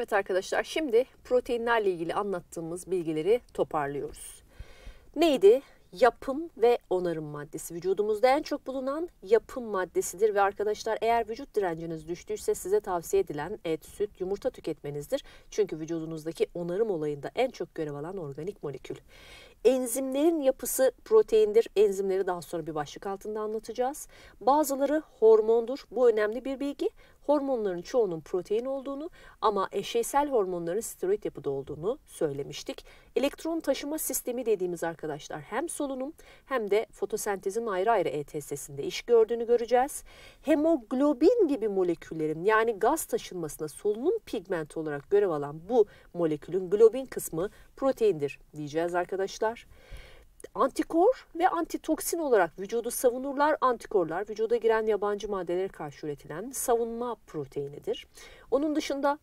Evet arkadaşlar şimdi proteinlerle ilgili anlattığımız bilgileri toparlıyoruz. Neydi? Yapım ve onarım maddesi vücudumuzda en çok bulunan yapım maddesidir ve arkadaşlar eğer vücut direnciniz düştüyse size tavsiye edilen et, süt, yumurta tüketmenizdir. Çünkü vücudunuzdaki onarım olayında en çok görev alan organik molekül. Enzimlerin yapısı proteindir. Enzimleri daha sonra bir başlık altında anlatacağız. Bazıları hormondur. Bu önemli bir bilgi. Hormonların çoğunun protein olduğunu ama eşeysel hormonların steroid yapıda olduğunu söylemiştik. Elektron taşıma sistemi dediğimiz arkadaşlar hem solunum hem de fotosentezin ayrı ayrı ETS'sinde iş gördüğünü göreceğiz. Hemoglobin gibi moleküllerin yani gaz taşınmasına solunum pigmenti olarak görev alan bu molekülün globin kısmı proteindir diyeceğiz arkadaşlar savunurlar. Antikor ve antitoksin olarak vücudu savunurlar. Antikorlar vücuda giren yabancı maddelere karşı üretilen savunma proteinidir. Onun dışında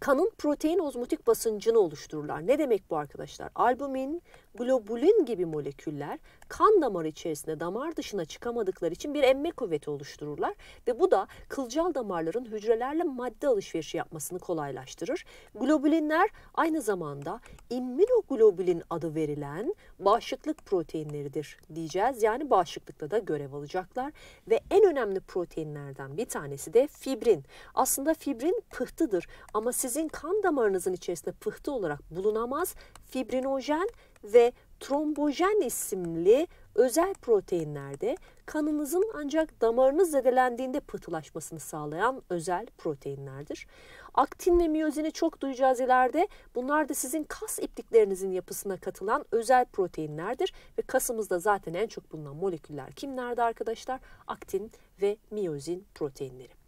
kanın protein ozmotik basıncını oluştururlar. Ne demek bu arkadaşlar? Albumin, globulin gibi moleküller kan damarı içerisinde damar dışına çıkamadıkları için bir emme kuvveti oluştururlar ve bu da kılcal damarların hücrelerle madde alışverişi yapmasını kolaylaştırır. Globulinler aynı zamanda immunoglobulin adı verilen bağışıklık proteinleridir diyeceğiz. Yani bağışıklıkta da görev alacaklar ve en önemli proteinlerden bir tanesi de fibrin. Aslında fibrin pıhtıdır ama siz sizin kan damarınızın içerisinde pıhtı olarak bulunamaz. Fibrinojen ve trombojen isimli özel proteinlerde kanınızın ancak damarınız zedelendiğinde pıhtılaşmasını sağlayan özel proteinlerdir. Aktin ve miyozini çok duyacağız ileride. Bunlar da sizin kas ipliklerinizin yapısına katılan özel proteinlerdir. Ve kasımızda zaten en çok bulunan moleküller kimlerde arkadaşlar? Aktin ve miyozin proteinleri.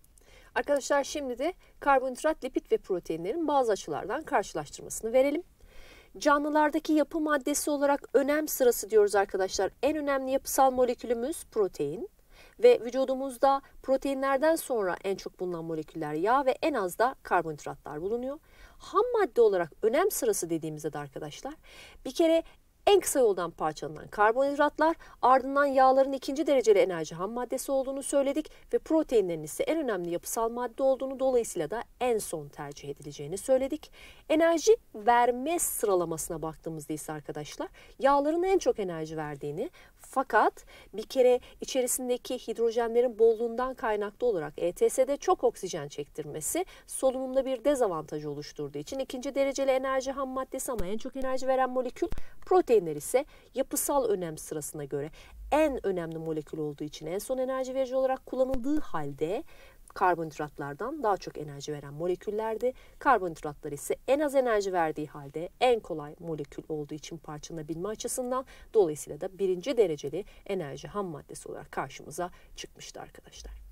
Arkadaşlar şimdi de karbonhidrat, lipid ve proteinlerin bazı açılardan karşılaştırmasını verelim. Canlılardaki yapı maddesi olarak önem sırası diyoruz arkadaşlar. En önemli yapısal molekülümüz protein ve vücudumuzda proteinlerden sonra en çok bulunan moleküller yağ ve en az da karbonhidratlar bulunuyor. Ham madde olarak önem sırası dediğimizde de arkadaşlar bir kere en kısa yoldan parçalanan karbonhidratlar ardından yağların ikinci dereceli enerji ham maddesi olduğunu söyledik ve proteinlerin ise en önemli yapısal madde olduğunu dolayısıyla da en son tercih edileceğini söyledik. Enerji verme sıralamasına baktığımızda ise arkadaşlar yağların en çok enerji verdiğini fakat bir kere içerisindeki hidrojenlerin bolluğundan kaynaklı olarak ETS'de çok oksijen çektirmesi solunumda bir dezavantaj oluşturduğu için ikinci dereceli enerji ham maddesi ama en çok enerji veren molekül protein Proteinler ise yapısal önem sırasına göre en önemli molekül olduğu için en son enerji verici olarak kullanıldığı halde karbonhidratlardan daha çok enerji veren moleküllerdi. Karbonhidratlar ise en az enerji verdiği halde en kolay molekül olduğu için parçalanabilme açısından dolayısıyla da birinci dereceli enerji ham maddesi olarak karşımıza çıkmıştı arkadaşlar.